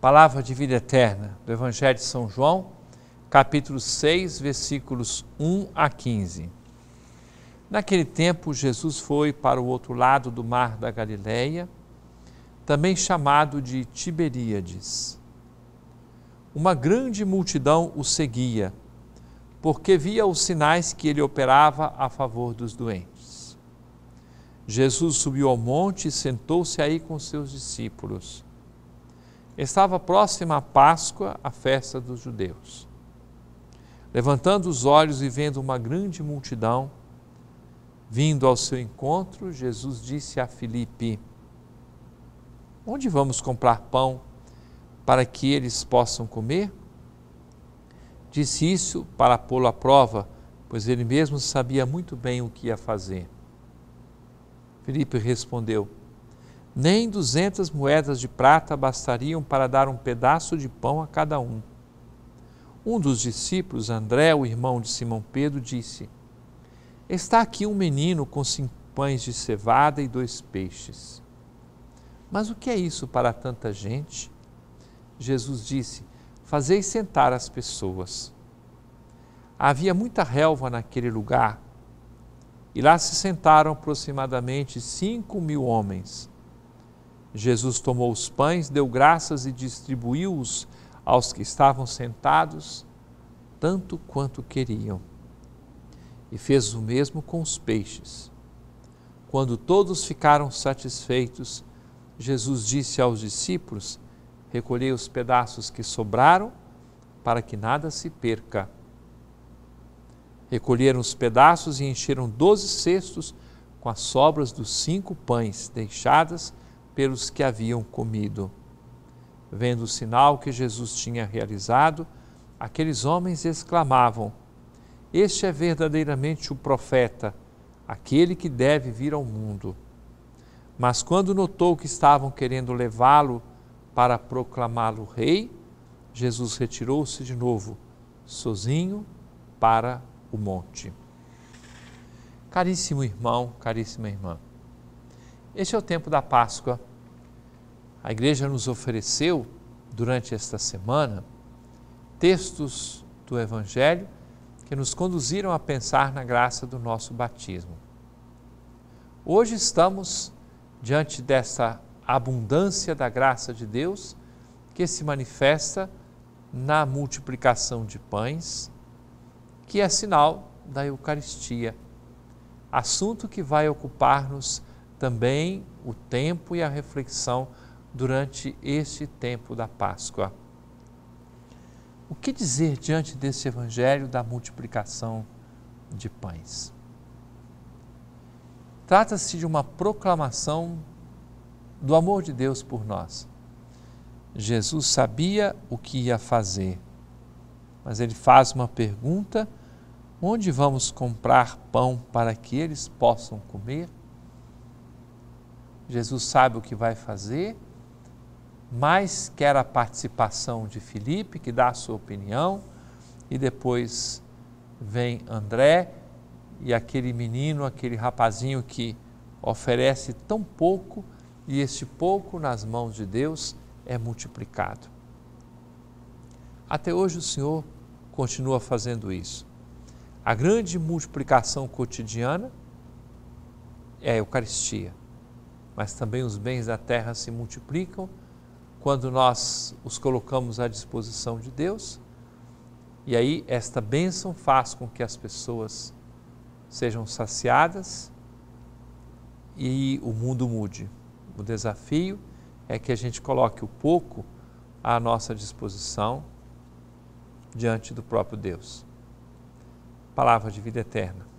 Palavra de vida eterna do Evangelho de São João, capítulo 6, versículos 1 a 15. Naquele tempo, Jesus foi para o outro lado do mar da Galileia, também chamado de Tiberíades. Uma grande multidão o seguia, porque via os sinais que ele operava a favor dos doentes. Jesus subiu ao monte e sentou-se aí com seus discípulos estava próxima a Páscoa, a festa dos judeus. Levantando os olhos e vendo uma grande multidão vindo ao seu encontro, Jesus disse a Filipe: Onde vamos comprar pão para que eles possam comer? Disse isso para pô-lo à prova, pois ele mesmo sabia muito bem o que ia fazer. Filipe respondeu: nem duzentas moedas de prata bastariam para dar um pedaço de pão a cada um. Um dos discípulos, André, o irmão de Simão Pedro, disse: Está aqui um menino com cinco pães de cevada e dois peixes. Mas o que é isso para tanta gente? Jesus disse: Fazei sentar as pessoas. Havia muita relva naquele lugar, e lá se sentaram aproximadamente cinco mil homens. Jesus tomou os pães, deu graças e distribuiu-os aos que estavam sentados, tanto quanto queriam. E fez o mesmo com os peixes. Quando todos ficaram satisfeitos, Jesus disse aos discípulos: Recolhei os pedaços que sobraram, para que nada se perca. Recolheram os pedaços e encheram doze cestos com as sobras dos cinco pães deixadas pelos que haviam comido. Vendo o sinal que Jesus tinha realizado, aqueles homens exclamavam: Este é verdadeiramente o profeta, aquele que deve vir ao mundo. Mas quando notou que estavam querendo levá-lo para proclamá-lo rei, Jesus retirou-se de novo, sozinho, para o monte. Caríssimo irmão, caríssima irmã, este é o tempo da Páscoa a igreja nos ofereceu durante esta semana textos do Evangelho que nos conduziram a pensar na graça do nosso batismo. Hoje estamos diante dessa abundância da graça de Deus que se manifesta na multiplicação de pães, que é sinal da Eucaristia, assunto que vai ocupar-nos também o tempo e a reflexão durante este tempo da Páscoa. O que dizer diante desse evangelho da multiplicação de pães? Trata-se de uma proclamação do amor de Deus por nós. Jesus sabia o que ia fazer, mas ele faz uma pergunta: onde vamos comprar pão para que eles possam comer? Jesus sabe o que vai fazer mas quer a participação de Felipe, que dá a sua opinião, e depois vem André e aquele menino, aquele rapazinho que oferece tão pouco e este pouco nas mãos de Deus é multiplicado. Até hoje o Senhor continua fazendo isso. A grande multiplicação cotidiana é a Eucaristia, mas também os bens da terra se multiplicam quando nós os colocamos à disposição de Deus. E aí, esta bênção faz com que as pessoas sejam saciadas e o mundo mude. O desafio é que a gente coloque o pouco à nossa disposição diante do próprio Deus. Palavra de vida eterna.